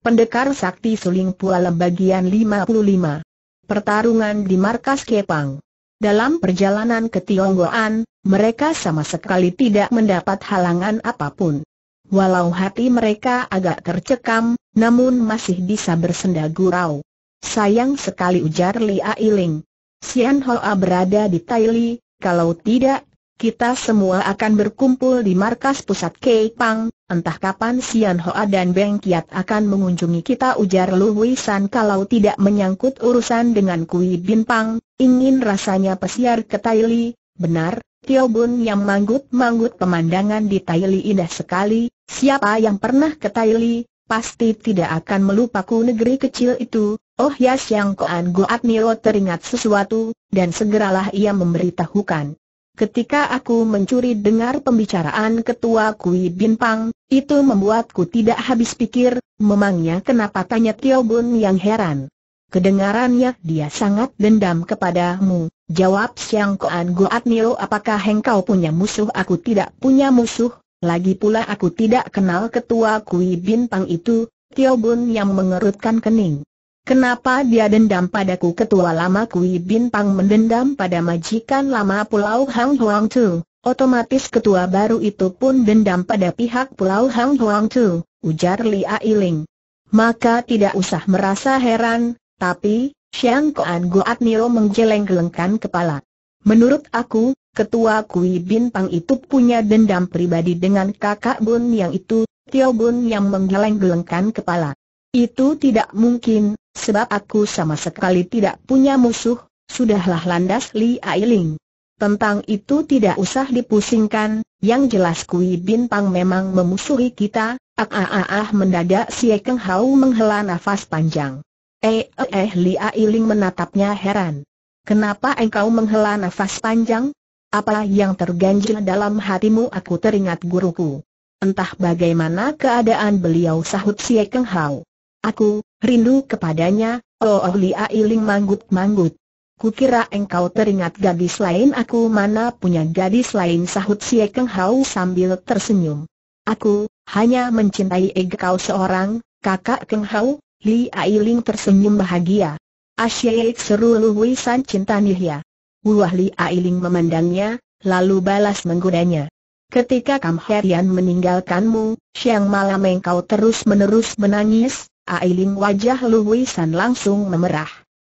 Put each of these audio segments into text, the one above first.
Pendekar Sakti Suling Pualem bagian 55. Pertarungan di markas Kepang. Dalam perjalanan ke Tionggoan, mereka sama sekali tidak mendapat halangan apapun. Walau hati mereka agak tercekam, namun masih bisa bersenda gurau. Sayang sekali ujar Li Ailing. Sian Hoa berada di Taili, kalau tidak kita semua akan berkumpul di markas pusat Kei Pang, entah kapan Sian Hoa dan Beng Kiat akan mengunjungi kita ujar Lu San kalau tidak menyangkut urusan dengan Kui Bin Pang, ingin rasanya pesiar ke Taili, benar, Tio Bun yang manggut-manggut pemandangan di Taili indah sekali, siapa yang pernah ke Taili, pasti tidak akan melupaku negeri kecil itu, oh ya Siang Koan Goat Niro teringat sesuatu, dan segeralah ia memberitahukan. Ketika aku mencuri dengar pembicaraan ketua Kui pang itu membuatku tidak habis pikir, memangnya kenapa tanya Tio Bun yang heran. Kedengarannya dia sangat dendam kepadamu, jawab Siang Koan Goat Nio apakah engkau punya musuh aku tidak punya musuh, lagi pula aku tidak kenal ketua Kui pang itu, Tio Bun yang mengerutkan kening. Kenapa dia dendam padaku ketua lama Kui Bin Pang mendendam pada majikan lama Pulau Hang Huang Tu, otomatis ketua baru itu pun dendam pada pihak Pulau Hang Huang Tu, ujar Li Ailing. Maka tidak usah merasa heran, tapi, Xiang Koan Goat Nio menggeleng-gelengkan kepala. Menurut aku, ketua Kui Bin Pang itu punya dendam pribadi dengan kakak Bun yang itu, Tio Bun yang menggeleng-gelengkan kepala. Itu tidak mungkin, Sebab aku sama sekali tidak punya musuh, sudahlah landas Li Ailing. Tentang itu tidak usah dipusingkan, yang jelas Kui Bin Pang memang memusuhi kita, ah ah ah, ah mendadak si Ekeng Hau menghela nafas panjang. Eh eh eh Li Ailing menatapnya heran. Kenapa engkau menghela nafas panjang? Apa yang terganjil dalam hatimu aku teringat guruku. Entah bagaimana keadaan beliau sahut si Ekeng Hau. Aku, Rindu kepadanya, oh, oh Lia Iling manggut-manggut. Kukira engkau teringat gadis lain aku mana punya gadis lain sahut si Ekeng Hau sambil tersenyum. Aku, hanya mencintai engkau seorang, kakak Keng Hau, Li Ailing tersenyum bahagia. Asyik seru san cinta ya. Wah Li Ailing memandangnya, lalu balas menggodanya. Ketika Kam Herian meninggalkanmu, siang malam engkau terus-menerus menangis, Ailing wajah Luwisan langsung memerah.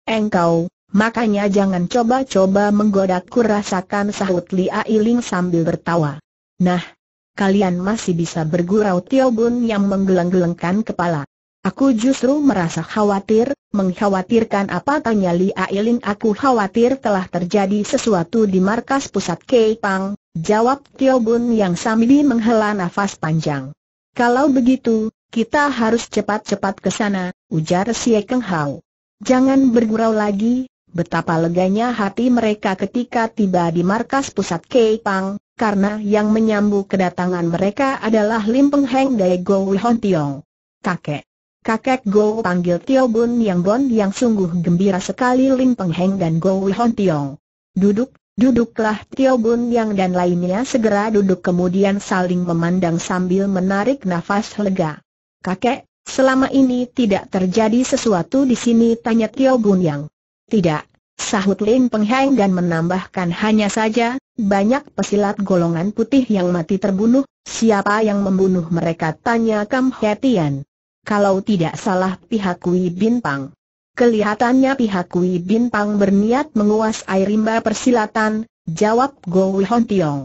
Engkau, makanya jangan coba-coba menggodaku rasakan sahut Li Ailing sambil bertawa. Nah, kalian masih bisa bergurau Tio Bun yang menggeleng-gelengkan kepala. Aku justru merasa khawatir, mengkhawatirkan apa tanya Li Ailing aku khawatir telah terjadi sesuatu di markas pusat Kei jawab Tio Bun yang sambil menghela nafas panjang. Kalau begitu, kita harus cepat-cepat ke sana, ujar Sye Keng Hao. Jangan bergurau lagi, betapa leganya hati mereka ketika tiba di markas pusat Keipang, karena yang menyambut kedatangan mereka adalah Lim Peng Heng dari Go Hon Tiong. Kakek. Kakek Go panggil Tio Bun Yang Bon yang sungguh gembira sekali Lim Peng Heng dan Go Hon Tiong. Duduk, duduklah Tio Bun Yang dan lainnya segera duduk kemudian saling memandang sambil menarik nafas lega. Kakek, selama ini tidak terjadi sesuatu di sini tanya Tio Bun Yang. Tidak, sahut Lin Pengheng dan menambahkan hanya saja, banyak pesilat golongan putih yang mati terbunuh, siapa yang membunuh mereka tanya Kam Hetian. Kalau tidak salah pihak Kui Pang. Kelihatannya pihak Kui Pang berniat menguas air rimba persilatan, jawab Go Hon Tiong.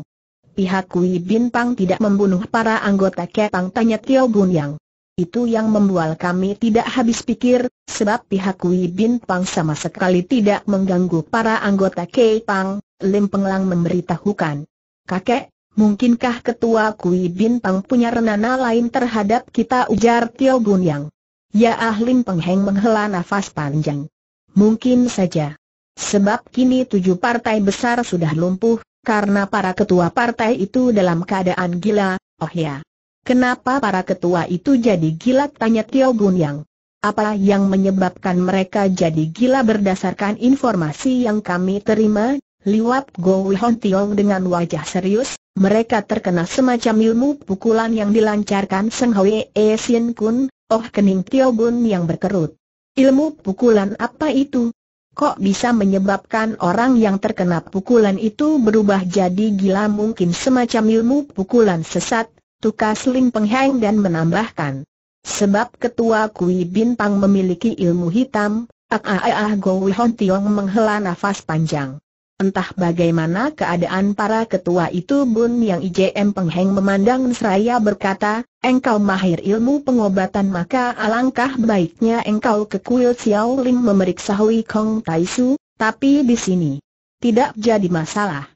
Pihak Kui Pang tidak membunuh para anggota Kepang, tanya Tio Bunyang. Itu yang membuat kami tidak habis pikir, sebab pihak Wei Bin Pang sama sekali tidak mengganggu para anggota Kei Pang, Lim Penglang memberitahukan. Kakek, mungkinkah ketua Kui Bin Pang punya renana lain terhadap kita ujar Tio Gun Yang. Ya ah Lim Pengheng menghela nafas panjang. Mungkin saja. Sebab kini tujuh partai besar sudah lumpuh, karena para ketua partai itu dalam keadaan gila, oh ya. Kenapa para ketua itu jadi gila tanya Tio Gun yang. Apa yang menyebabkan mereka jadi gila berdasarkan informasi yang kami terima? Liwap Go Wihon Tiong dengan wajah serius, mereka terkena semacam ilmu pukulan yang dilancarkan Seng Hwee Sien Kun, oh kening Tio Gun yang berkerut. Ilmu pukulan apa itu? Kok bisa menyebabkan orang yang terkena pukulan itu berubah jadi gila mungkin semacam ilmu pukulan sesat tukas Lim Pengheng dan menambahkan. Sebab ketua Kui Bin Pang memiliki ilmu hitam, Go Wi Hon Tiong menghela nafas panjang. Entah bagaimana keadaan para ketua itu Bun Yang IJM Pengheng memandang seraya berkata, engkau mahir ilmu pengobatan maka alangkah baiknya engkau ke kuil Xiao Ling memeriksa Hui Kong Tai Su, tapi di sini tidak jadi masalah.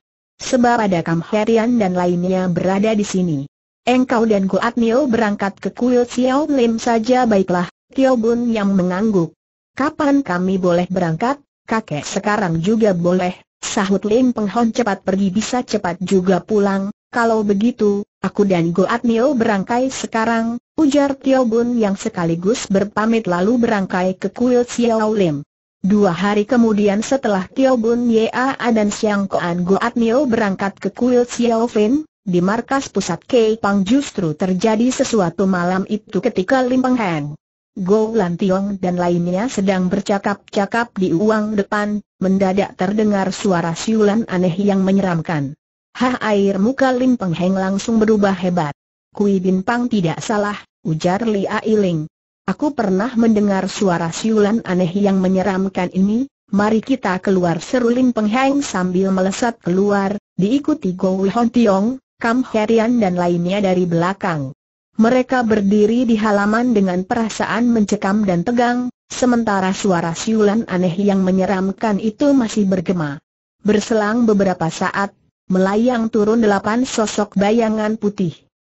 Sebab ada Kam Herian dan lainnya berada di sini. Engkau dan Goat Neo berangkat ke kuil Xiao Lim saja baiklah, Tio Bun yang mengangguk. Kapan kami boleh berangkat? Kakek sekarang juga boleh, sahut Lim Penghon cepat pergi bisa cepat juga pulang, kalau begitu, aku dan Goat Neo berangkai sekarang, ujar Tio Bun yang sekaligus berpamit lalu berangkai ke kuil Xiao Lim. Dua hari kemudian setelah Tio Bun Yaa dan Siang Koan Goat Neo berangkat ke kuil Xiao Fin, di markas pusat Kei Pang justru terjadi sesuatu malam itu ketika Lim Peng Heng, Go Lan Tiong dan lainnya sedang bercakap-cakap di uang depan, mendadak terdengar suara siulan aneh yang menyeramkan. Hah air muka Lim Peng Heng langsung berubah hebat. Kui Bin Pang tidak salah, ujar Li Ailing. Aku pernah mendengar suara siulan aneh yang menyeramkan ini, mari kita keluar seru Lim Peng Heng sambil melesat keluar, diikuti Gou Hon Tiong, Kam Herian dan lainnya dari belakang. Mereka berdiri di halaman dengan perasaan mencekam dan tegang, sementara suara siulan aneh yang menyeramkan itu masih bergema. Berselang beberapa saat, melayang turun delapan sosok bayangan putih.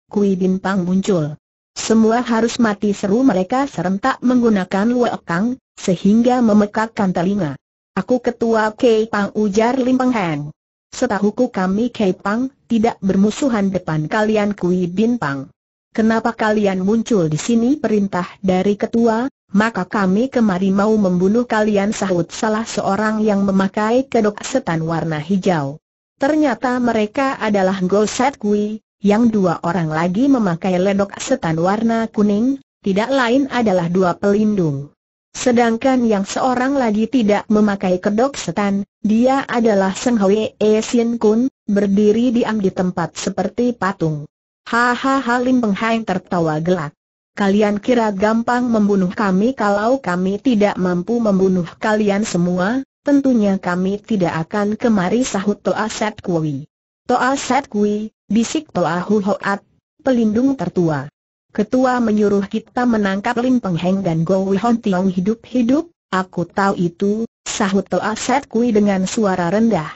Kui Bin Pang muncul. Semua harus mati seru mereka serentak menggunakan luekang, sehingga memekakkan telinga. Aku ketua Kei Pang ujar Lim Peng Heng. Setahuku kami Kei Pang, tidak bermusuhan depan kalian Kui pang. Kenapa kalian muncul di sini perintah dari ketua, maka kami kemari mau membunuh kalian sahut salah seorang yang memakai kedok setan warna hijau. Ternyata mereka adalah Goset Kui, yang dua orang lagi memakai ledok setan warna kuning, tidak lain adalah dua pelindung. Sedangkan yang seorang lagi tidak memakai kedok setan, dia adalah Seng E Sien Kun, berdiri diam di tempat seperti patung. Hahaha Lim Peng Hang tertawa gelak. Kalian kira gampang membunuh kami kalau kami tidak mampu membunuh kalian semua, tentunya kami tidak akan kemari sahut Toa Set Kui. Toa Set Kui, bisik Toa Hu Hoat, pelindung tertua. Ketua menyuruh kita menangkap Lim Peng Heng dan Go Wihon Tiong hidup-hidup, aku tahu itu, Sahut Toa Set Kui dengan suara rendah.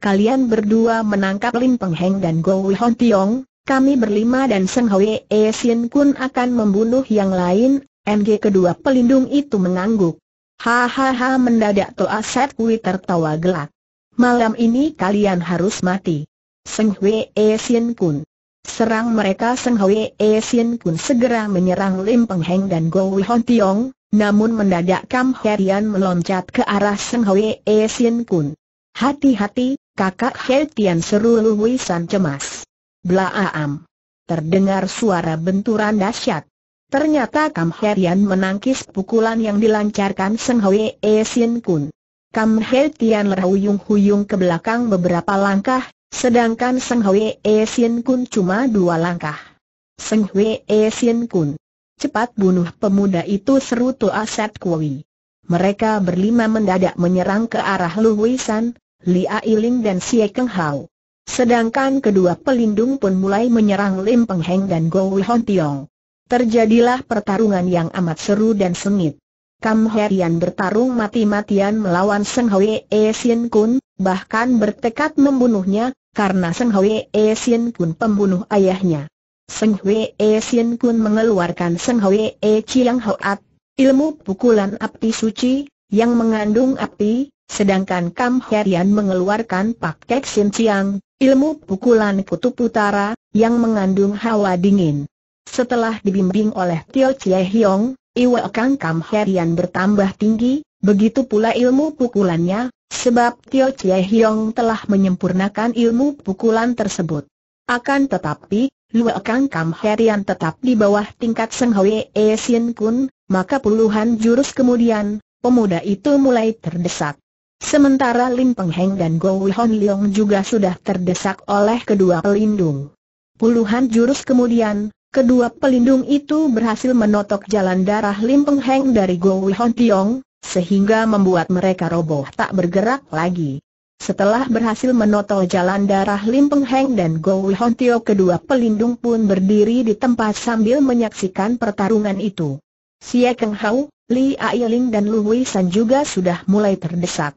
Kalian berdua menangkap Lim Peng Heng dan Go Hon Tiong, kami berlima dan Seng Hwe E Sien Kun akan membunuh yang lain, MG kedua pelindung itu mengangguk. Hahaha mendadak Toa Set Kui tertawa gelak. Malam ini kalian harus mati. Seng Hwe E Sien Kun. Serang mereka Seng Hwe E Sien Kun segera menyerang Lim Peng Heng dan Go Hon Tiong, namun mendadak Kam Herian meloncat ke arah Seng Hwee Sin Kun. Hati-hati, kakak He Tian seru Lu San cemas. Blaaam. Terdengar suara benturan dahsyat. Ternyata Kam Herian menangkis pukulan yang dilancarkan Seng Hwee Sin Kun. Kam Herian Tian lerhuyung-huyung ke belakang beberapa langkah, sedangkan Seng Hwee Sin Kun cuma dua langkah. Seng Hwee Sin Kun Cepat bunuh pemuda itu seru Tu Aset Kui. Mereka berlima mendadak menyerang ke arah Lu Wisan, Lia Ailing dan Xie Keng Hao. Sedangkan kedua pelindung pun mulai menyerang Lim Peng Heng dan Go Hon Tiong. Terjadilah pertarungan yang amat seru dan sengit. Kam Herian bertarung mati-matian melawan Seng Hwe E Sien Kun, bahkan bertekad membunuhnya, karena Seng Hwe E Sien Kun pembunuh ayahnya. Seng Hwee Sien pun mengeluarkan Seng Hwee Chiang Hoat, ilmu pukulan api suci, yang mengandung api, sedangkan Kam Herian mengeluarkan Pak Kek Sien Chiang, ilmu pukulan kutub utara, yang mengandung hawa dingin. Setelah dibimbing oleh Tio Chie Hiong, Iwa Kang Kam Herian bertambah tinggi, begitu pula ilmu pukulannya, sebab Tio Chie Hiong telah menyempurnakan ilmu pukulan tersebut. Akan tetapi, Lua Kang Kam Herian tetap di bawah tingkat Seng Hwee Sin Kun, maka puluhan jurus kemudian, pemuda itu mulai terdesak. Sementara Lim Peng Heng dan Go Hon Leong juga sudah terdesak oleh kedua pelindung. Puluhan jurus kemudian, kedua pelindung itu berhasil menotok jalan darah Lim Peng Heng dari Go Hon Leong, sehingga membuat mereka roboh tak bergerak lagi. Setelah berhasil menotol jalan darah Lim Peng Heng dan Go Hon Tio kedua pelindung pun berdiri di tempat sambil menyaksikan pertarungan itu. Sia Keng Hau, Li Ailing dan Lu Wei San juga sudah mulai terdesak.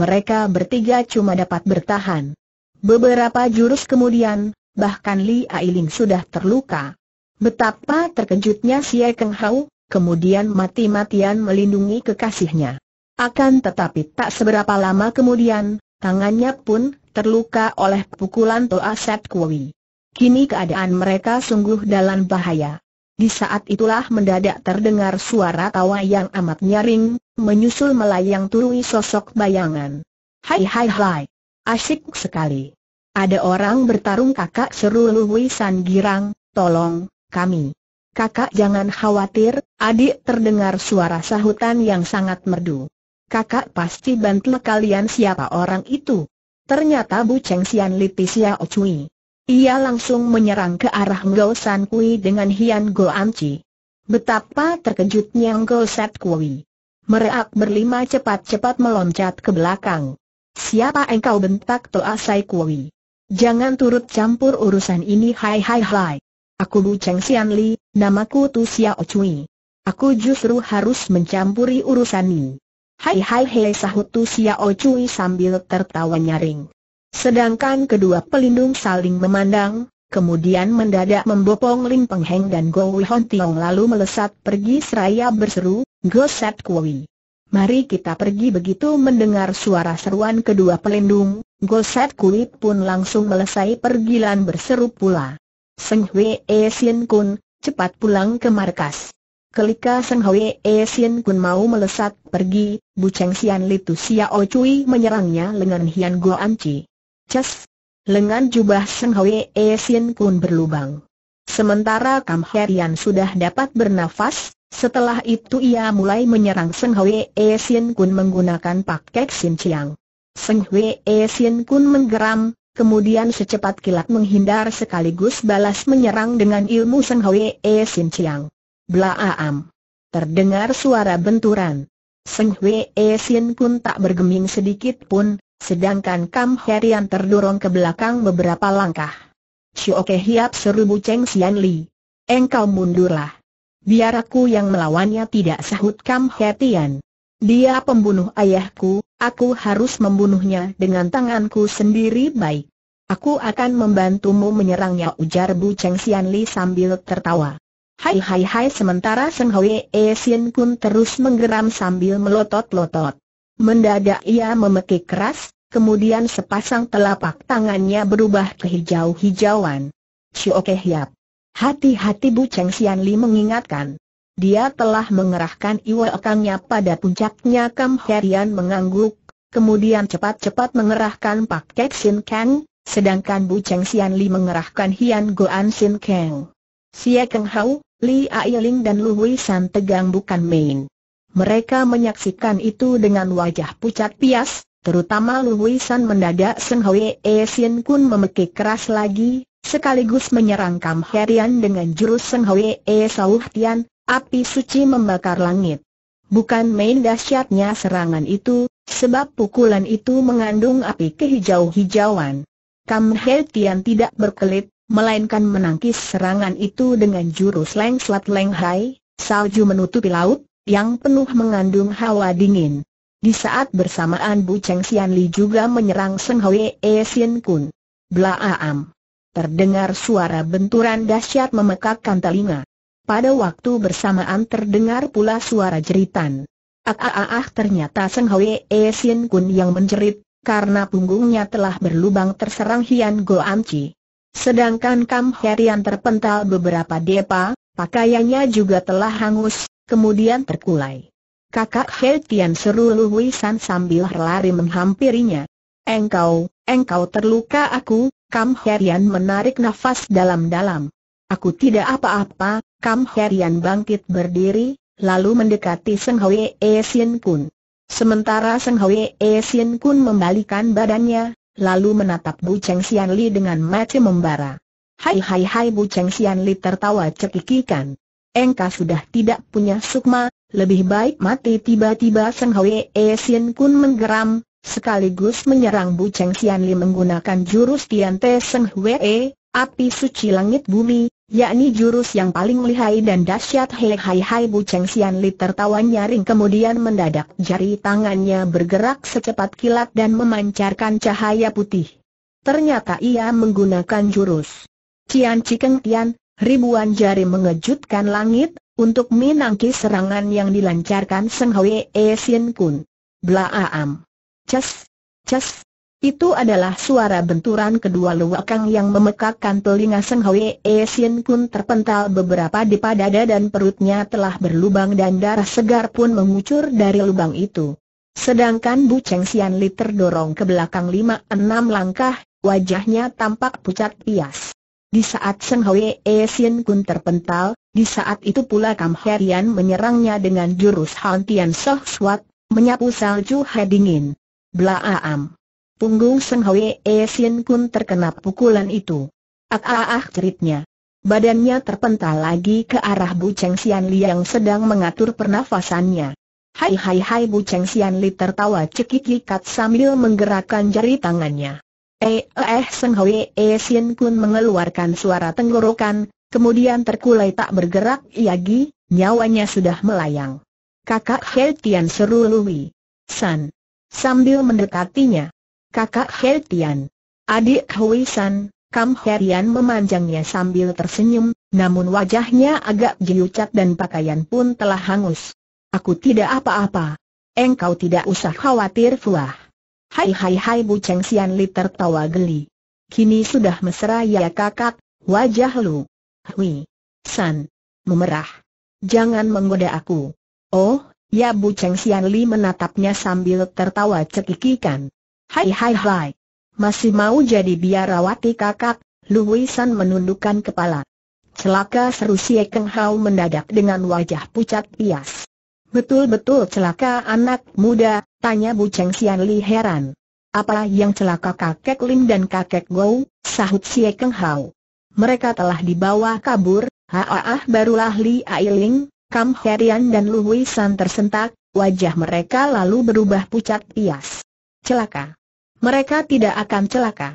Mereka bertiga cuma dapat bertahan. Beberapa jurus kemudian, bahkan Li Ailing sudah terluka. Betapa terkejutnya Sia Keng Hau, kemudian mati-matian melindungi kekasihnya. Akan tetapi tak seberapa lama kemudian, Tangannya pun terluka oleh pukulan Set Kui. Kini keadaan mereka sungguh dalam bahaya. Di saat itulah mendadak terdengar suara tawa yang amat nyaring, menyusul melayang turui sosok bayangan. Hai hai hai. asik sekali. Ada orang bertarung kakak seru Luwi San Girang, tolong, kami. Kakak jangan khawatir, adik terdengar suara sahutan yang sangat merdu kakak pasti bantel kalian siapa orang itu. Ternyata Bu Cheng Sian Lipi Xiao Cui. Ia langsung menyerang ke arah Ngo San Kui dengan Hian Go Anci. Betapa terkejutnya Ngo San Kui. Mereak berlima cepat-cepat meloncat ke belakang. Siapa engkau bentak Toa Sai Kui? Jangan turut campur urusan ini hai hai hai. Aku Bu Cheng Sian Li, namaku Tu Xiao Cui. Aku justru harus mencampuri urusan ini. Hai hai hei sahut Tu Xiao Cui sambil tertawa nyaring. Sedangkan kedua pelindung saling memandang, kemudian mendadak membopong Lim Peng Heng dan Go Hon Tiong lalu melesat pergi seraya berseru, "Goset Set Kui. Mari kita pergi begitu mendengar suara seruan kedua pelindung, Goset Set Kui pun langsung melesai pergilan berseru pula. Seng Hwee Sien Kun, cepat pulang ke markas. Kelika Seng Hwe E Sien Kun mau melesat pergi, Bu Cheng Sian Litu O Cui menyerangnya lengan Hian Go Anci. Cas! Lengan jubah Seng Hwe E Sien Kun berlubang. Sementara Kam Herian sudah dapat bernafas, setelah itu ia mulai menyerang Seng Hwe E Sien Kun menggunakan paket Sin Chiang. Seng Hwe E Sien Kun menggeram, kemudian secepat kilat menghindar sekaligus balas menyerang dengan ilmu Seng Hwe E Sien Chiang. Blaam. Terdengar suara benturan. Seng Hwee Sin pun tak bergeming sedikit pun, sedangkan Kam Herian terdorong ke belakang beberapa langkah. Sioke Hiap seru Bu Cheng Sian Li. Engkau mundurlah. Biar aku yang melawannya tidak sahut Kam Herian. Dia pembunuh ayahku, aku harus membunuhnya dengan tanganku sendiri baik. Aku akan membantumu menyerangnya ujar Bu Cheng Sian Li sambil tertawa. Hai hai hai sementara Seng E Esien pun terus menggeram sambil melotot-lotot. Mendadak ia memekik keras, kemudian sepasang telapak tangannya berubah ke hijau-hijauan. Sioke Hiap. Hati-hati Bu Cheng Sian Li mengingatkan. Dia telah mengerahkan iwa ekangnya pada puncaknya Kam Herian mengangguk, kemudian cepat-cepat mengerahkan Pak Kek Sin Kang, sedangkan Bu Cheng Sian Li mengerahkan Hian Goan Sin Kang. Siakeng Keng Hau, Li Ailing dan Lu Hui San tegang bukan main. Mereka menyaksikan itu dengan wajah pucat pias, terutama Lu Hui San mendadak Seng Hwe E Sien Kun memekik keras lagi, sekaligus menyerang Kam Herian dengan jurus Seng Hwe E Sauh Tian, api suci membakar langit. Bukan main dahsyatnya serangan itu, sebab pukulan itu mengandung api kehijau-hijauan. Kam He tidak berkelit, melainkan menangkis serangan itu dengan jurus leng leng hai salju menutupi laut, yang penuh mengandung hawa dingin. Di saat bersamaan Bu Cheng Xian Li juga menyerang Seng Hwe E Sien Kun. am Terdengar suara benturan dahsyat memekakkan telinga. Pada waktu bersamaan terdengar pula suara jeritan. Ah, ah, ah, ah ternyata Seng Hwe E Sien Kun yang menjerit, karena punggungnya telah berlubang terserang Hian Go Chi. Sedangkan Kam Herian terpental beberapa depa, pakaiannya juga telah hangus, kemudian terkulai. Kakak Hetian seru Luwisan sambil lari menghampirinya. Engkau, engkau terluka aku, Kam Herian menarik nafas dalam-dalam. Aku tidak apa-apa, Kam Herian bangkit berdiri, lalu mendekati Seng Hwee Sien Kun. Sementara Seng Hwee Sien Kun membalikan badannya, lalu menatap Bu Cheng Xian Li dengan mata membara. Hai hai hai Bu Cheng Xian Li tertawa cekikikan. Engkau sudah tidak punya sukma, lebih baik mati tiba-tiba Seng Hwee Sien Kun menggeram, sekaligus menyerang Bu Cheng Xian Li menggunakan jurus Tian Te Seng Hwee, api suci langit bumi, yakni jurus yang paling lihai dan dahsyat Hei Hai Hai Bu Cheng Sian Li tertawa nyaring kemudian mendadak jari tangannya bergerak secepat kilat dan memancarkan cahaya putih. Ternyata ia menggunakan jurus. Cian Cikeng Tian, ribuan jari mengejutkan langit, untuk menangkis serangan yang dilancarkan Seng Hwee Sien Kun. Blaaam. Ces, ces, itu adalah suara benturan kedua luakang yang memekakkan telinga Seng E Sien Kun terpental beberapa di dada dan perutnya telah berlubang dan darah segar pun mengucur dari lubang itu. Sedangkan Bu Cheng Sian Li terdorong ke belakang lima enam langkah, wajahnya tampak pucat pias. Di saat Seng E Sien Kun terpental, di saat itu pula Kam Herian menyerangnya dengan jurus Han Tian Soh Swat, menyapu salju he dingin. Aam. Punggung Seng E Sien pun terkena pukulan itu. Ak ah, ah ah ceritnya. Badannya terpental lagi ke arah Bu Cheng Xian Li yang sedang mengatur pernafasannya. Hai hai hai Bu Cheng Xian Li tertawa cekikikat sambil menggerakkan jari tangannya. Eh eh Seng E Sien pun mengeluarkan suara tenggorokan, kemudian terkulai tak bergerak lagi, nyawanya sudah melayang. Kakak Hei Tian seru Lui. San. Sambil mendekatinya, kakak He Tian. Adik Hui San, Kam Herian memanjangnya sambil tersenyum, namun wajahnya agak jiucat dan pakaian pun telah hangus. Aku tidak apa-apa. Engkau tidak usah khawatir Fuah. Hai hai hai Bu Cheng Sian Li tertawa geli. Kini sudah mesra ya kakak, wajah lu. Hui. San. Memerah. Jangan menggoda aku. Oh, ya Bu Cheng Sian Li menatapnya sambil tertawa cekikikan. Hai hai hai. Masih mau jadi biarawati kakak, Lu Luisan menundukkan kepala. Celaka seru si Keng Hao mendadak dengan wajah pucat pias. Betul-betul celaka anak muda, tanya Bu Cheng Sian Li heran. Apa yang celaka kakek Lin dan kakek Gou, sahut si Keng Hao. Mereka telah dibawa kabur, haah barulah Li Ailing, Kam Herian dan Lu Luisan tersentak, wajah mereka lalu berubah pucat pias. Celaka mereka tidak akan celaka.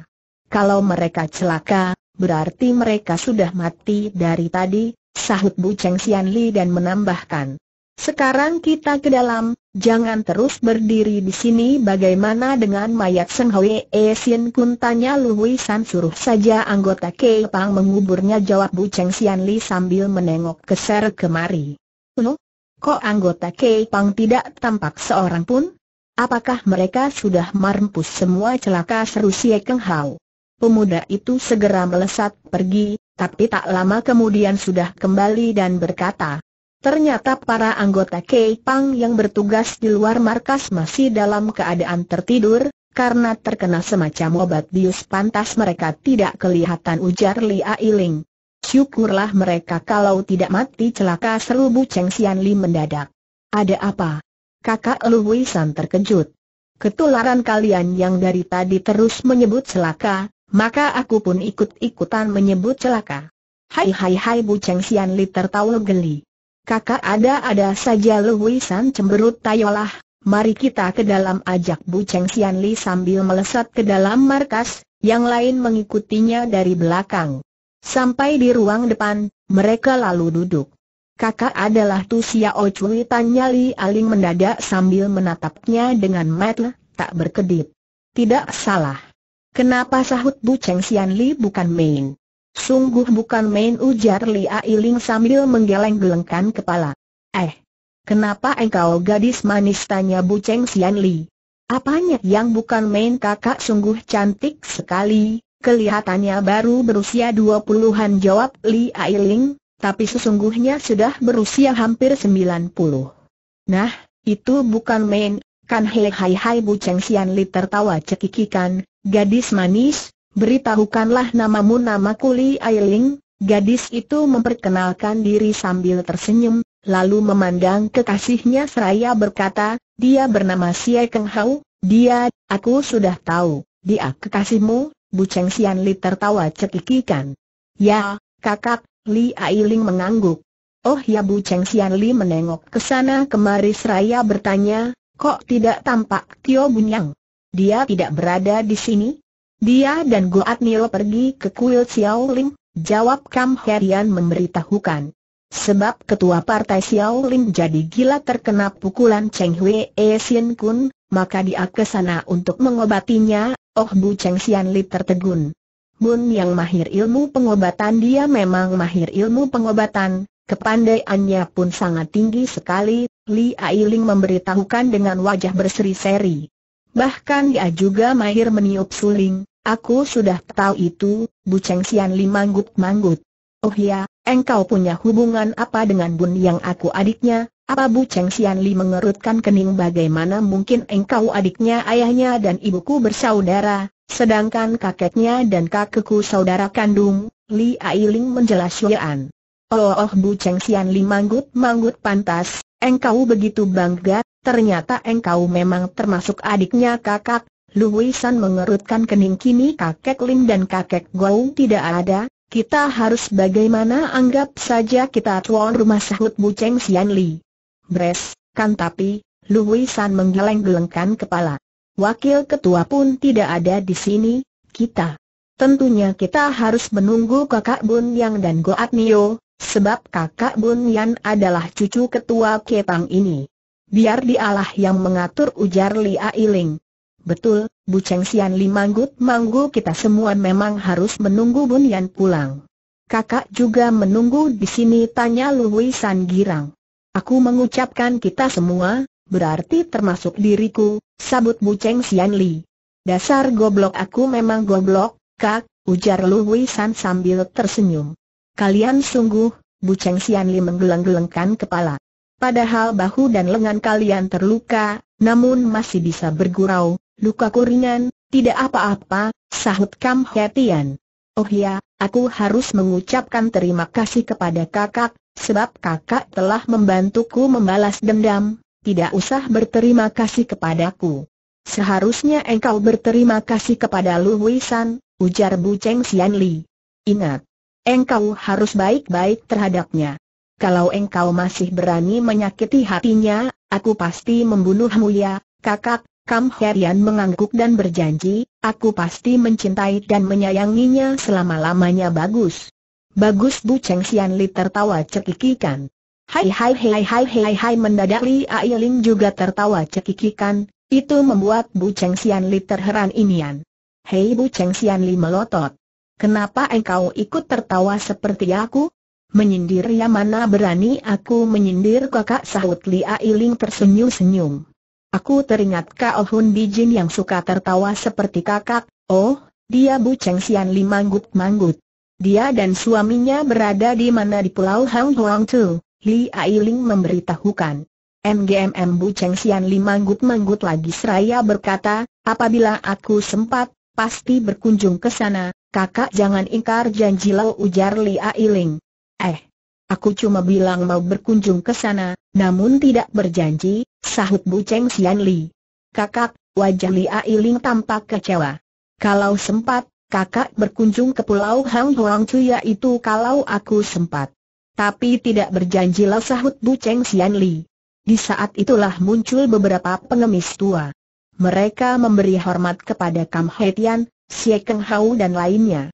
Kalau mereka celaka, berarti mereka sudah mati dari tadi, sahut Bu Cheng Xianli Li dan menambahkan. Sekarang kita ke dalam, jangan terus berdiri di sini bagaimana dengan mayat Seng Hwe E Sien Kun tanya Lu Hui San suruh saja anggota Kei Pang menguburnya jawab Bu Cheng Xianli Li sambil menengok ke keser kemari. Loh, kok anggota Kei Pang tidak tampak seorang pun? Apakah mereka sudah marmpus semua celaka seru Xie Keng Hau? Pemuda itu segera melesat pergi, tapi tak lama kemudian sudah kembali dan berkata, Ternyata para anggota Kei Pang yang bertugas di luar markas masih dalam keadaan tertidur, karena terkena semacam obat bius pantas mereka tidak kelihatan ujar Li Ailing. Syukurlah mereka kalau tidak mati celaka seru Bu Cheng Xian Li mendadak. Ada apa? Kakak Lu Luwisan terkejut. Ketularan kalian yang dari tadi terus menyebut celaka, maka aku pun ikut-ikutan menyebut celaka. Hai hai hai Bu Cheng Xianli Li tertawa geli. Kakak ada-ada saja Lu Luwisan cemberut tayolah, mari kita ke dalam ajak Bu Cheng Xianli Li sambil melesat ke dalam markas, yang lain mengikutinya dari belakang. Sampai di ruang depan, mereka lalu duduk kakak adalah Tu Xiao Cui tanya Li Aling mendadak sambil menatapnya dengan mata tak berkedip. Tidak salah. Kenapa sahut Bu Cheng Xian Li bukan main? Sungguh bukan main ujar Li Ailing sambil menggeleng-gelengkan kepala. Eh, kenapa engkau gadis manis tanya Bu Cheng Xian Li? Apanya yang bukan main kakak sungguh cantik sekali, kelihatannya baru berusia dua puluhan jawab Li Ailing, tapi sesungguhnya sudah berusia hampir 90. Nah, itu bukan main, kan hei hai hai Bu Cheng Xian Li tertawa cekikikan, gadis manis, beritahukanlah namamu nama Kuli Ailing, gadis itu memperkenalkan diri sambil tersenyum, lalu memandang kekasihnya seraya berkata, dia bernama Xie Keng Hao, dia, aku sudah tahu, dia kekasihmu, Bu Cheng Xian Li tertawa cekikikan. Ya, kakak, Li Ailing mengangguk. Oh ya Bu Cheng Xianli Li menengok ke sana kemari seraya bertanya, kok tidak tampak Tio Bunyang? Dia tidak berada di sini? Dia dan Goat Nil pergi ke kuil Xiao Ling, jawab Kam Herian memberitahukan. Sebab ketua partai Xiao Ling jadi gila terkena pukulan Cheng Hui E Sien Kun, maka dia ke sana untuk mengobatinya, oh Bu Cheng Xianli Li tertegun. Mun yang mahir ilmu pengobatan dia memang mahir ilmu pengobatan, kepandaiannya pun sangat tinggi sekali, Li Ailing memberitahukan dengan wajah berseri-seri. Bahkan dia juga mahir meniup suling, aku sudah tahu itu, Bu Cheng Xianli Li manggut-manggut. Oh ya, engkau punya hubungan apa dengan Bun yang aku adiknya? Apa Bu Cheng Xianli Li mengerutkan kening bagaimana mungkin engkau adiknya ayahnya dan ibuku bersaudara? Sedangkan kakeknya dan kakekku saudara kandung, Li Ailing menjelas Yuan. Oh, oh, Bu Cheng Xian Li manggut-manggut pantas, engkau begitu bangga, ternyata engkau memang termasuk adiknya kakak. San mengerutkan kening kini kakek Lim dan kakek Gou tidak ada, kita harus bagaimana anggap saja kita tuan rumah sahut Bu Cheng Xian Li. Bres, kan tapi, San menggeleng-gelengkan kepala. Wakil ketua pun tidak ada di sini, kita. Tentunya kita harus menunggu kakak Bun Yang dan Goat Nio, sebab kakak Bun Yan adalah cucu ketua Kepang ini. Biar dialah yang mengatur ujar Lia Iling. Betul, Bu Cheng Sian Limanggut Manggu kita semua memang harus menunggu Bun Yan pulang. Kakak juga menunggu di sini tanya Wei San Girang. Aku mengucapkan kita semua, Berarti termasuk diriku, sabut Buceng Cheng Li. Dasar goblok aku memang goblok, kak, ujar Lu Wei sambil tersenyum. Kalian sungguh, Buceng Cheng Li menggeleng-gelengkan kepala. Padahal bahu dan lengan kalian terluka, namun masih bisa bergurau, luka ringan, tidak apa-apa, sahut Kam Hetian. Oh ya, aku harus mengucapkan terima kasih kepada kakak, sebab kakak telah membantuku membalas dendam, tidak usah berterima kasih kepadaku. Seharusnya engkau berterima kasih kepada Lu Huisan, ujar Bu Cheng Xian Li. Ingat, engkau harus baik-baik terhadapnya. Kalau engkau masih berani menyakiti hatinya, aku pasti membunuhmu ya, kakak. Kam Herian mengangguk dan berjanji, aku pasti mencintai dan menyayanginya selama-lamanya bagus. Bagus Bu Cheng Xian Li tertawa cekikikan. Hai hai hai hai hai hai mendadak Li Ailing juga tertawa cekikikan, itu membuat Bu Cheng Sian Li terheran inian. Hei Bu Cheng Sian Li melotot. Kenapa engkau ikut tertawa seperti aku? Menyindir ya mana berani aku menyindir kakak sahut Li Ailing tersenyum-senyum. Aku teringat Kao Hun Bijin yang suka tertawa seperti kakak, oh, dia Bu Cheng Sian Li manggut-manggut. Dia dan suaminya berada di mana di Pulau Hang Huang Tu. Li Ailing memberitahukan. MGMM Bu Cheng Xian Li manggut-manggut lagi seraya berkata, apabila aku sempat, pasti berkunjung ke sana, kakak jangan ingkar janji lo ujar Li Ailing. Eh, aku cuma bilang mau berkunjung ke sana, namun tidak berjanji, sahut Bu Cheng Xian Li. Kakak, wajah Li Ailing tampak kecewa. Kalau sempat, kakak berkunjung ke Pulau Hang Huang Cuya itu kalau aku sempat. Tapi tidak berjanji lah sahut Bu Cheng Xianli. Li. Di saat itulah muncul beberapa pengemis tua. Mereka memberi hormat kepada Kam Hai Tian, Xie Keng Hau dan lainnya.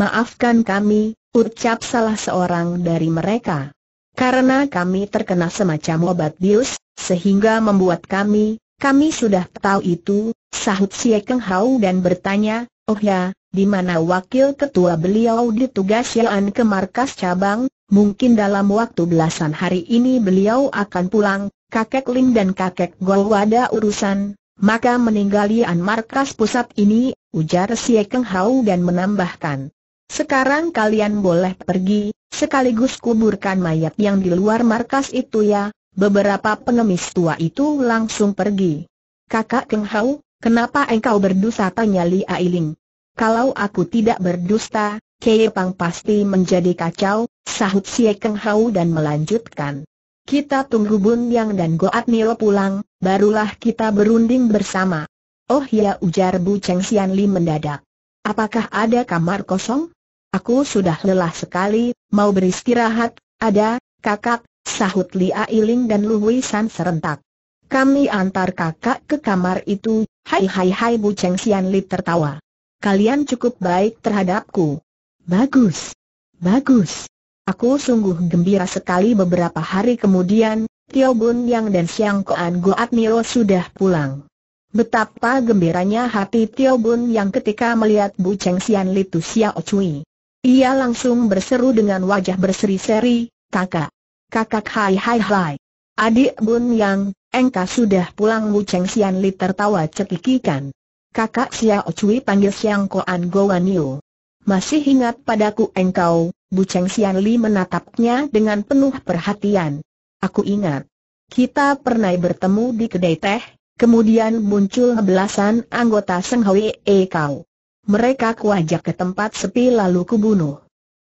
Maafkan kami, ucap salah seorang dari mereka. Karena kami terkena semacam obat bius, sehingga membuat kami, kami sudah tahu itu, sahut Xie Keng Hau dan bertanya, Oh ya, di mana wakil ketua beliau ditugaskan ke markas cabang, mungkin dalam waktu belasan hari ini beliau akan pulang, kakek Lim dan kakek Gol ada urusan, maka meninggalkan markas pusat ini, ujar Siekeng Hau dan menambahkan. Sekarang kalian boleh pergi, sekaligus kuburkan mayat yang di luar markas itu ya, beberapa pengemis tua itu langsung pergi. Kakak Keng Hau, Kenapa engkau berdusta, tanya Li Ailing? Kalau aku tidak berdusta, Kei Pang pasti menjadi kacau, sahut Xie Keng Hau dan melanjutkan. Kita tunggu Bun Yang dan Goat Nil pulang, barulah kita berunding bersama. Oh ya ujar Bu Cheng Xianli Li mendadak. Apakah ada kamar kosong? Aku sudah lelah sekali, mau beristirahat, ada, kakak, sahut Li Ailing dan Lu San serentak. Kami antar kakak ke kamar itu, Hai hai hai Bu Cheng Xianli Li tertawa. Kalian cukup baik terhadapku. Bagus. Bagus. Aku sungguh gembira sekali beberapa hari kemudian, Tio Bun Yang dan Siang Koan Goat sudah pulang. Betapa gembiranya hati Tio Bun Yang ketika melihat Bu Cheng Xianli Li Tu Xiao Cui. Ia langsung berseru dengan wajah berseri-seri, kakak. Kakak hai hai hai. Adik Bun Yang, engkau sudah pulang Wu Cheng Sian Li tertawa cekikikan. Kakak Xiao Cui panggil Xiang Koan Wan Yu. Masih ingat padaku engkau, Bu Cheng Sian Li menatapnya dengan penuh perhatian. Aku ingat. Kita pernah bertemu di kedai teh, kemudian muncul belasan anggota Seng E kau. Mereka kuajak ke tempat sepi lalu bunuh.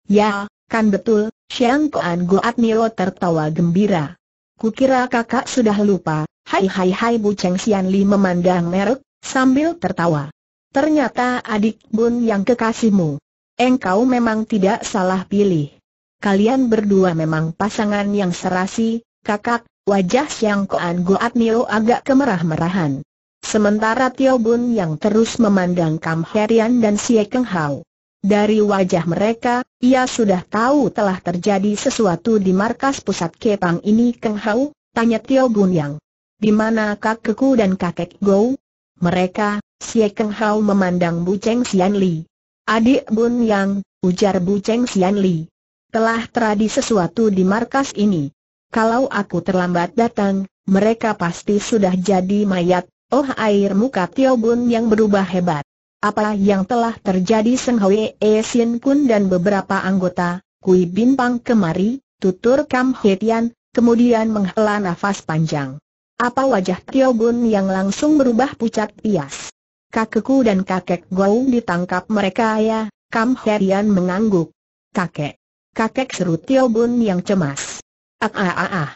Ya, kan betul, Xiang Koan Wan Yu tertawa gembira. Kukira kakak sudah lupa, hai hai hai Bu Cheng Xian Li memandang merek, sambil tertawa. Ternyata adik bun yang kekasihmu. Engkau memang tidak salah pilih. Kalian berdua memang pasangan yang serasi, kakak, wajah Siang Koan Goat Nio agak kemerah-merahan. Sementara Tio Bun yang terus memandang Kam Herian dan Sie Keng Hao. Dari wajah mereka, ia sudah tahu telah terjadi sesuatu di markas pusat Kepang ini Keng Hau, tanya Tio Gun Yang. Di mana kakekku dan kakek Gou? Mereka, si Keng Hau memandang Bu Cheng Sian Li. Adik Bun Yang, ujar Bu Cheng Sian Li. Telah terjadi sesuatu di markas ini. Kalau aku terlambat datang, mereka pasti sudah jadi mayat, oh air muka Tio Bun Yang berubah hebat. Apa yang telah terjadi Seng Hwe E Sien Kun dan beberapa anggota, Kui bin pang kemari, tutur Kam Hwe Tian, kemudian menghela nafas panjang. Apa wajah Tio Bun yang langsung berubah pucat pias? Kakekku dan kakek Gou ditangkap mereka ya, Kam Hwe Tian mengangguk. Kakek. Kakek seru Tio Bun yang cemas. Ah ah ah ah.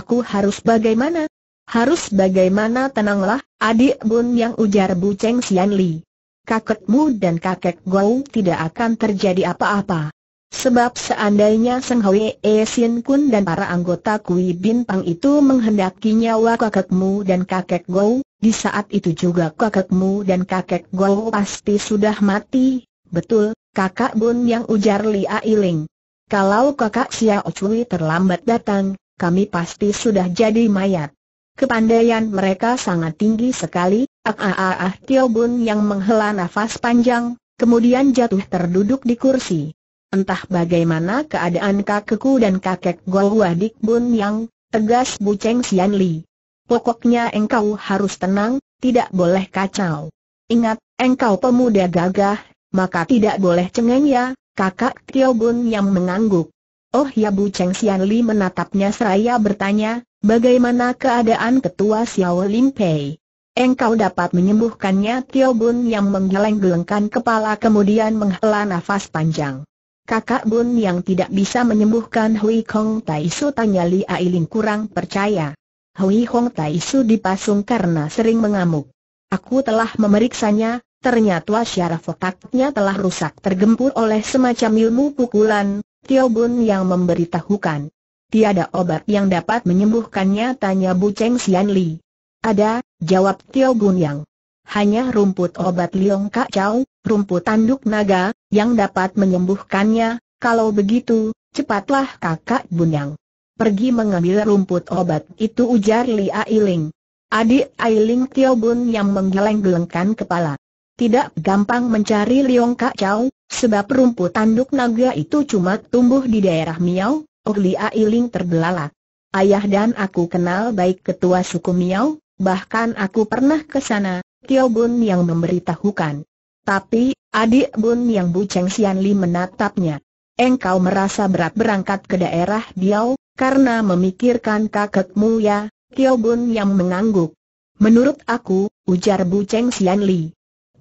Aku harus bagaimana? Harus bagaimana tenanglah, adik bun yang ujar Bu Cheng Sian Li kakekmu dan kakek Gou tidak akan terjadi apa-apa. Sebab seandainya Seng Hwe E Sin Kun dan para anggota Kui Bin Pang itu menghendaki nyawa kakekmu dan kakek Gou, di saat itu juga kakekmu dan kakek Gou pasti sudah mati, betul, kakak Bun yang ujar Li Ailing. Kalau kakak Xiao Cui terlambat datang, kami pasti sudah jadi mayat. Kepandaian mereka sangat tinggi sekali, Ah ah ah ah Tio Bun yang menghela nafas panjang, kemudian jatuh terduduk di kursi. Entah bagaimana keadaan kakekku dan kakek Golwa Dik Bun yang, tegas Bu Cheng Sian Li. Pokoknya engkau harus tenang, tidak boleh kacau. Ingat, engkau pemuda gagah, maka tidak boleh cengeng ya, kakak Tio Bun yang mengangguk. Oh ya Bu Cheng Sian Li menatapnya seraya bertanya, bagaimana keadaan ketua Xiao Lim Pei? Engkau dapat menyembuhkannya Tio Bun yang menggeleng-gelengkan kepala kemudian menghela nafas panjang. Kakak Bun yang tidak bisa menyembuhkan Hui Kong Tai Su tanya Li Ailing kurang percaya. Hui Kong Tai Su dipasung karena sering mengamuk. Aku telah memeriksanya, ternyata syaraf otaknya telah rusak tergempur oleh semacam ilmu pukulan, Tio Bun yang memberitahukan. Tiada obat yang dapat menyembuhkannya tanya Bu Cheng Xian Li. Ada, jawab Tio Gun Yang. Hanya rumput obat Liong Kacau, rumput tanduk naga, yang dapat menyembuhkannya, kalau begitu, cepatlah kakak Bunyang. Pergi mengambil rumput obat itu ujar Li Ailing. Adik Ailing Tio Gun yang menggeleng-gelengkan kepala. Tidak gampang mencari Liong Kacau, sebab rumput tanduk naga itu cuma tumbuh di daerah Miao, oh Li Ailing terbelalak. Ayah dan aku kenal baik ketua suku Miao, bahkan aku pernah ke sana, Tio Bun yang memberitahukan. Tapi, adik Bun yang Bu Cheng Xian Li menatapnya. Engkau merasa berat berangkat ke daerah Diau, karena memikirkan kakekmu ya, Tio Bun yang mengangguk. Menurut aku, ujar Bu Cheng Xian Li.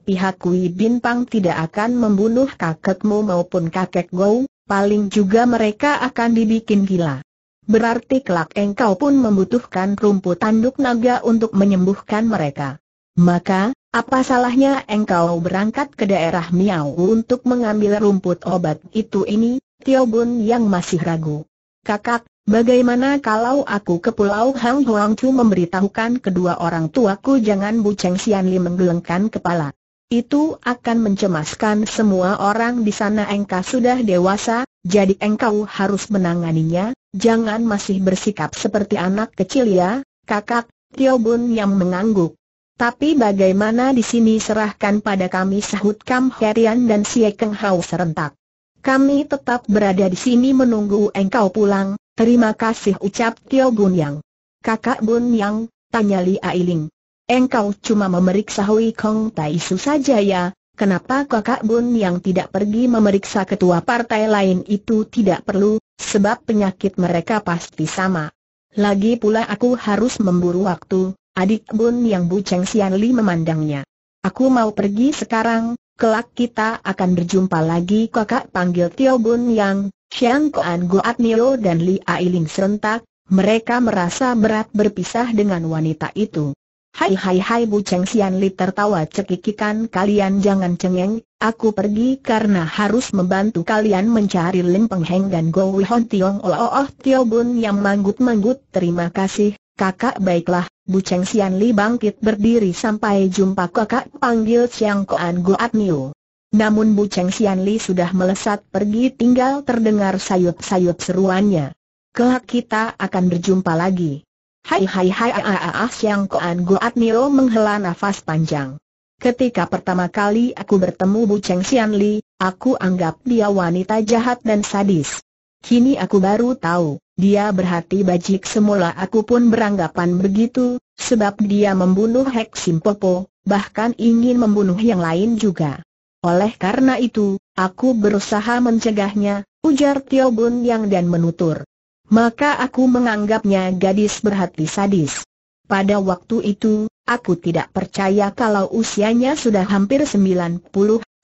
Pihak Kui Pang tidak akan membunuh kakekmu maupun kakek Gou, paling juga mereka akan dibikin gila. Berarti kelak engkau pun membutuhkan rumput tanduk naga untuk menyembuhkan mereka. Maka, apa salahnya engkau berangkat ke daerah Miao untuk mengambil rumput obat itu ini, Tio Bun yang masih ragu. Kakak, bagaimana kalau aku ke Pulau Hang Huang Chu memberitahukan kedua orang tuaku jangan Bu Cheng Xian Li menggelengkan kepala. Itu akan mencemaskan semua orang di sana engkau sudah dewasa, jadi engkau harus menanganinya, jangan masih bersikap seperti anak kecil ya, kakak, Tio Bun yang mengangguk. Tapi bagaimana di sini serahkan pada kami sahut Kam Herian dan si Keng Hao serentak. Kami tetap berada di sini menunggu engkau pulang, terima kasih ucap Tio Bun Yang. Kakak Bun Yang, tanya Li Ailing. Engkau cuma memeriksa Hui Kong Tai Su saja ya, Kenapa kakak Bun yang tidak pergi memeriksa ketua partai lain itu tidak perlu, sebab penyakit mereka pasti sama. Lagi pula aku harus memburu waktu, adik Bun yang Cheng Sian Li memandangnya. Aku mau pergi sekarang, kelak kita akan berjumpa lagi kakak panggil Tio Bun yang, Xiang Koan Goat Nio dan Li Ailing serentak, mereka merasa berat berpisah dengan wanita itu. Hai hai hai Bu Cheng Sian Li tertawa cekikikan kalian jangan cengeng, aku pergi karena harus membantu kalian mencari Lim Peng Heng dan Go Wei Hon Tiong Oh Oh, oh Tio Bun yang manggut-manggut terima kasih, kakak baiklah, Bu Cheng Sian Li bangkit berdiri sampai jumpa kakak panggil Siang Koan At Niu. Namun Bu Cheng Sian Li sudah melesat pergi tinggal terdengar sayup-sayup seruannya. Kelak kita akan berjumpa lagi. Hai hai hai ah, ah, ah Siang Koan Goat Nio menghela nafas panjang. Ketika pertama kali aku bertemu Bu Cheng Sian Li, aku anggap dia wanita jahat dan sadis. Kini aku baru tahu, dia berhati bajik semula aku pun beranggapan begitu, sebab dia membunuh Hek Popo, bahkan ingin membunuh yang lain juga. Oleh karena itu, aku berusaha mencegahnya, ujar Tio Bun Yang dan menutur maka aku menganggapnya gadis berhati sadis. Pada waktu itu, aku tidak percaya kalau usianya sudah hampir 90,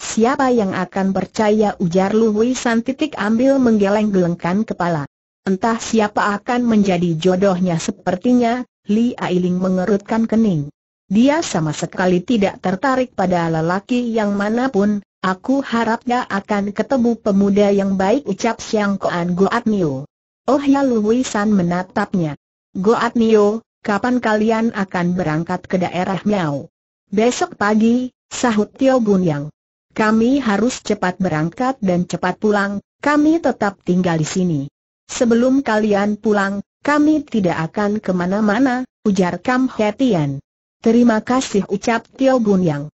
siapa yang akan percaya ujar Lu San titik ambil menggeleng-gelengkan kepala. Entah siapa akan menjadi jodohnya sepertinya, Li Ailing mengerutkan kening. Dia sama sekali tidak tertarik pada lelaki yang manapun, Aku harapnya akan ketemu pemuda yang baik ucap Siang Koan Goat Niu. Oh ya San menatapnya. Goat Nio, kapan kalian akan berangkat ke daerah Miao? Besok pagi, sahut Tio Yang. Kami harus cepat berangkat dan cepat pulang, kami tetap tinggal di sini. Sebelum kalian pulang, kami tidak akan kemana-mana, ujar Kam Hetian. Terima kasih ucap Tio Yang.